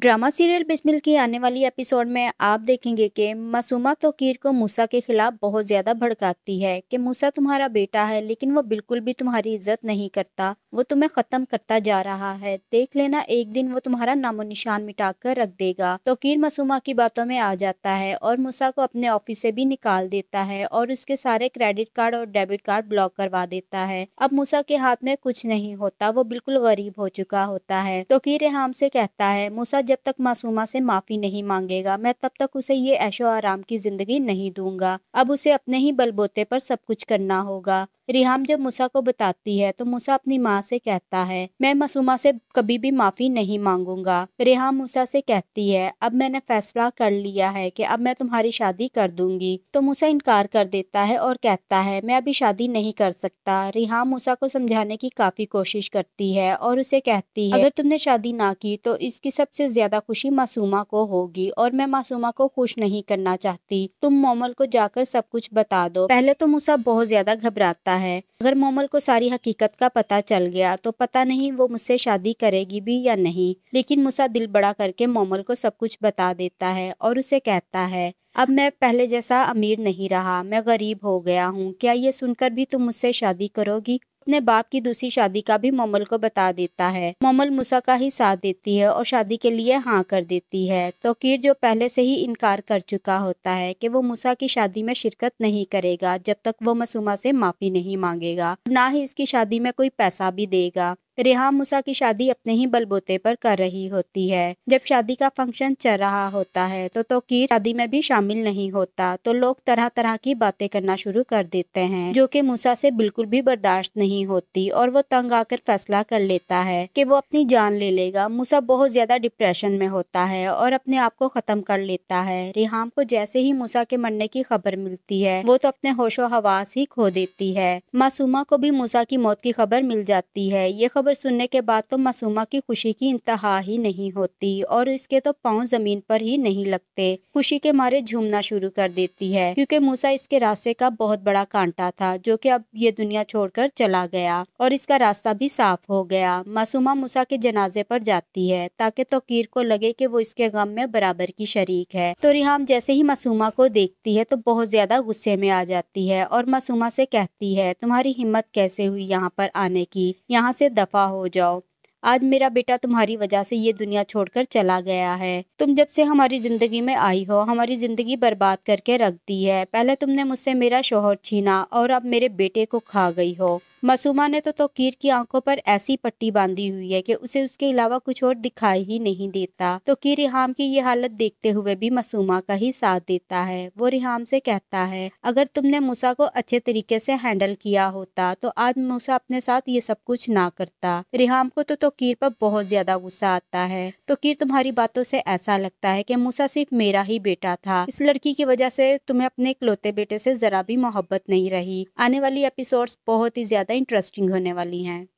drama serial Bismil की आने वाली एपिसोड में आप देखेंगे कि मासूमा तोकीर को मूसा के खिलाफ बहुत ज़्यादा भड़काती है कि मूसा तुम्हारा बेटा है लेकिन वो बिल्कुल भी तुम्हारी इज्जत नहीं करता वो तुम्हें ख़त्म करता जा रहा है देख लेना एक दिन वो तुम्हारा नामो निशान मिटा कर रख देगा तोकीर मासूमा की बातों में आ जाता है और मूसा को अपने ऑफिस से भी निकाल देता है और उसके सारे क्रेडिट कार्ड और डेबिट कार्ड ब्लॉक करवा देता है अब मूसा के हाथ में कुछ नहीं होता वो बिल्कुल गरीब हो चुका होता है तोकीर रेहम से कहता है मूसा जब तक मासूमा से माफ़ी नहीं मांगेगा मैं तब तक उसे ये ऐशो आराम की ज़िंदगी नहीं दूंगा अब उसे अपने ही बलबोते पर सब कुछ करना होगा रिहाम जब मूसा को बताती है तो मूसा अपनी माँ से कहता है मैं मासूमा से कभी भी माफ़ी नहीं मांगूंगा रिहाम मूसा से कहती है अब मैंने फैसला कर लिया है कि अब मैं तुम्हारी शादी कर दूंगी तो मूसा इनकार कर देता है और कहता है मैं अभी शादी नहीं कर सकता रिहाम मूसा को समझाने की काफ़ी कोशिश करती है और उसे कहती है अगर तुमने शादी ना की तो इसकी सबसे ज़्यादा खुशी मासूमा को होगी और मैं मासूमा को खुश नहीं करना चाहती तुम मोमल को जाकर सब कुछ बता दो पहले तो मुसा बहुत ज़्यादा घबराता है अगर मोमल को सारी हकीकत का पता चल गया तो पता नहीं वो मुझसे शादी करेगी भी या नहीं लेकिन मूसा दिल बड़ा करके मोमल को सब कुछ बता देता है और उसे कहता है अब मैं पहले जैसा अमीर नहीं रहा मैं गरीब हो गया हूँ क्या ये सुनकर भी तुम मुझसे शादी करोगी अपने बाप की दूसरी शादी का भी मोमल को बता देता है मोमल मूसा का ही साथ देती है और शादी के लिए हाँ कर देती है तोकीर जो पहले से ही इनकार कर चुका होता है कि वो मूसा की शादी में शिरकत नहीं करेगा जब तक वो मसूमा से माफ़ी नहीं मांगेगा ना ही इसकी शादी में कोई पैसा भी देगा रिहा मूसा की शादी अपने ही बलबूते पर कर रही होती है जब शादी का फंक्शन चल रहा होता है तो तोकीर शादी में भी शामिल नहीं होता तो लोग तरह तरह की बातें करना शुरू कर देते हैं जो कि मूसा से बिल्कुल भी बर्दाश्त नहीं होती और वो तंग आकर फैसला कर लेता है कि वो अपनी जान ले लेगा मूसा बहुत ज्यादा डिप्रेशन में होता है और अपने आप को खत्म कर लेता है रिहाम को जैसे ही मूसा के मरने की खबर मिलती है वो तो अपने होशो हवास ही खो देती है मासूमा को भी मूसा की मौत की खबर मिल जाती है ये खबर सुनने के बाद तो मासूमा की खुशी की इंतहा ही नहीं होती और इसके तो पाँव जमीन पर ही नहीं लगते खुशी के मारे झूमना शुरू कर देती है क्योंकि मूसा इसके रास्ते का बहुत बड़ा कांटा था जो कि अब ये दुनिया छोड़कर चला गया और इसका रास्ता भी साफ हो गया मासूमा मूसा के जनाजे पर जाती है ताकि तोकीर को लगे की वो इसके गम में बराबर की शरीक है तो रिहाम जैसे ही मासूमा को देखती है तो बहुत ज्यादा गुस्से में आ जाती है और मासूमा से कहती है तुम्हारी हिम्मत कैसे हुई यहाँ पर आने की यहाँ से दफ दफ़ा हो जाओ आज मेरा बेटा तुम्हारी वजह से ये दुनिया छोड़कर चला गया है तुम जब से हमारी जिंदगी में आई हो हमारी जिंदगी बर्बाद करके रख दी है पहले तुमने मुझसे मेरा शोहर छीना और अब मेरे बेटे को खा गई हो मसूमा ने तो तोकीर की आंखों पर ऐसी पट्टी बांधी हुई है कि उसे उसके अलावा कुछ और दिखाई ही नहीं देता तोकीर रिहाम की ये हालत देखते हुए भी मसूमा का ही साथ देता है वो रिहाम से कहता है अगर तुमने मूसा को अच्छे तरीके से हैंडल किया होता तो आज मूसा अपने साथ ये सब कुछ ना करता रिहाम को तो, तो कीर पर बहुत ज्यादा गुस्सा आता है तो कीर तुम्हारी बातों से ऐसा लगता है कि मूसा सिर्फ मेरा ही बेटा था इस लड़की की वजह से तुम्हें अपने इकलौते बेटे से जरा भी मोहब्बत नहीं रही आने वाली एपिसोड्स बहुत ही ज्यादा इंटरेस्टिंग होने वाली हैं